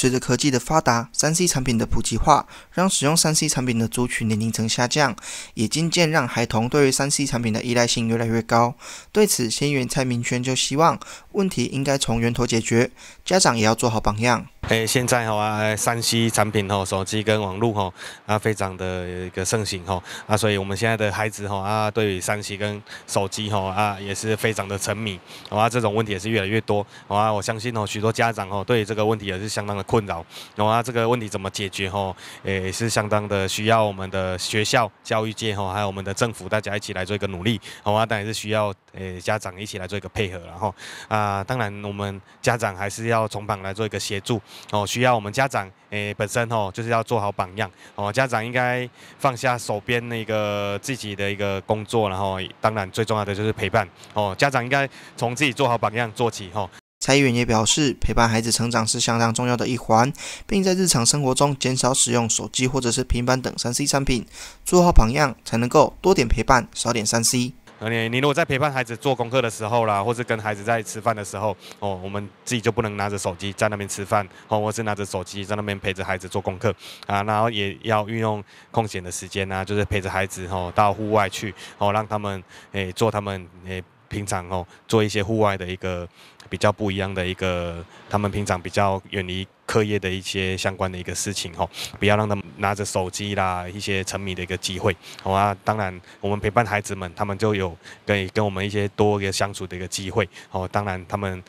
随着科技的发达，三 C 产品的普及化，让使用三 C 产品的族群年龄层下降，也渐渐让孩童对于三 C 产品的依赖性越来越高。对此，仙元蔡明轩就希望问题应该从源头解决，家长也要做好榜样。诶，现在吼啊，三 C 产品吼，手机跟网络吼，啊，非常的一个盛行吼，啊，所以我们现在的孩子吼啊，对于三 C 跟手机吼啊，也是非常的沉迷，好啊，这种问题也是越来越多，好啊，我相信吼，许多家长吼对这个问题也是相当的困扰，好啊，这个问题怎么解决吼，诶，是相当的需要我们的学校、教育界吼，还有我们的政府，大家一起来做一个努力，好啊，当然是需要诶家长一起来做一个配合，然后啊，当然我们家长还是要从旁来做一个协助。哦，需要我们家长诶本身哦，就是要做好榜样哦。家长应该放下手边那个自己的一个工作，然后当然最重要的就是陪伴哦。家长应该从自己做好榜样做起哈。蔡员也表示，陪伴孩子成长是相当重要的一环，并在日常生活中减少使用手机或者是平板等三 C 产品，做好榜样才能够多点陪伴，少点三 C。你你如果在陪伴孩子做功课的时候啦，或是跟孩子在吃饭的时候，哦，我们自己就不能拿着手机在那边吃饭，哦，或是拿着手机在那边陪着孩子做功课啊，然后也要运用空闲的时间呐，就是陪着孩子哦到户外去，哦，让他们诶做他们诶平常哦做一些户外的一个比较不一样的一个，他们平常比较远离。课业的一些相关的一个事情哦，不要让他们拿着手机啦，一些沉迷的一个机会，好啊。当然，我们陪伴孩子们，他们就有跟跟我们一些多一个相处的一个机会。好，当然他们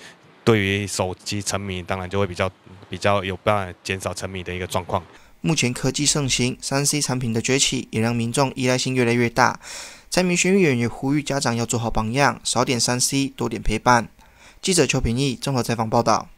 对于手机沉迷，当然就会比较比较有办法减少沉迷的一个状况。目前科技盛行，三 C 产品的崛起也让民众依赖性越来越大。蔡明轩员也呼吁家长要做好榜样，少点三 C，多点陪伴。记者邱平义综合采访报道。